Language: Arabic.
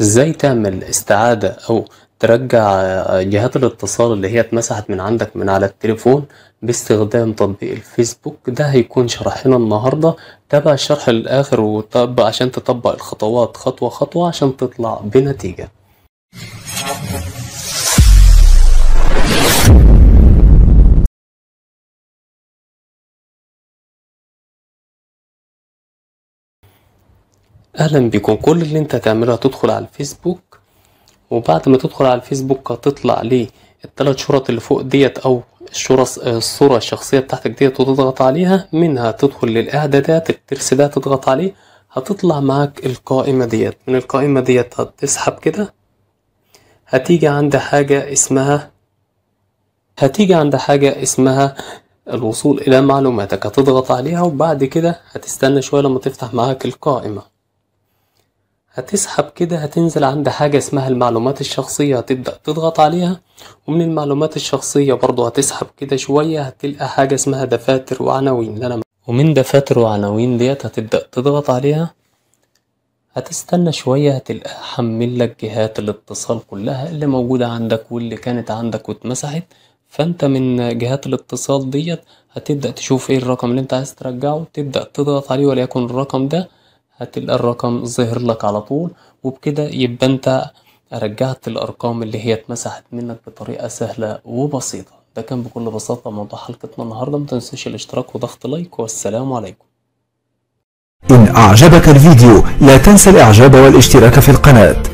ازاي تعمل استعادة او ترجع جهات الاتصال اللي هي اتمسحت من عندك من على التليفون باستخدام تطبيق الفيسبوك ده هيكون شرحنا النهاردة تابع الشرح للآخر وطبق عشان تطبق الخطوات خطوة خطوة عشان تطلع بنتيجة اهلا بكم كل اللي انت هتعمله هتدخل على الفيسبوك وبعد ما تدخل على الفيسبوك هتطلع ليه الثلاث شرط اللي فوق ديت او الشورة آه، الصورة الشخصية بتاعتك ديت وتضغط عليها منها تدخل للاعدادات الترس ده تضغط عليه هتطلع معاك القائمة ديت من القائمة ديت هتسحب كده هتيجي عند حاجة اسمها هتيجي عند حاجة اسمها الوصول إلى معلوماتك هتضغط عليها وبعد كده هتستنى شوية لما تفتح معاك القائمة هتسحب كده هتنزل عند حاجة اسمها المعلومات الشخصية هتبدأ تضغط عليها ومن المعلومات الشخصية برضو هتسحب كده شوية هتلقى حاجة اسمها دفاتر وعناوين لنا ومن دفاتر وعناوين ديت هتبدأ تضغط عليها هتستنى شوية هتلقى حمل لك جهات الاتصال كلها اللي موجودة عندك واللي كانت عندك واتمسحت فانت من جهات الاتصال ديت هتبدأ تشوف ايه الرقم اللي انت عايز ترجعه تبدأ تضغط عليه وليكن الرقم ده هتلاقي الرقم ظهر لك على طول وبكده يبقى انت رجعت الارقام اللي هي اتمسحت منك بطريقه سهله وبسيطه ده كان بكل بساطه موضوع حلقتنا النهارده ما تنسوش الاشتراك وضغط لايك والسلام عليكم ان اعجبك الفيديو لا تنسى الاعجاب والاشتراك في القناه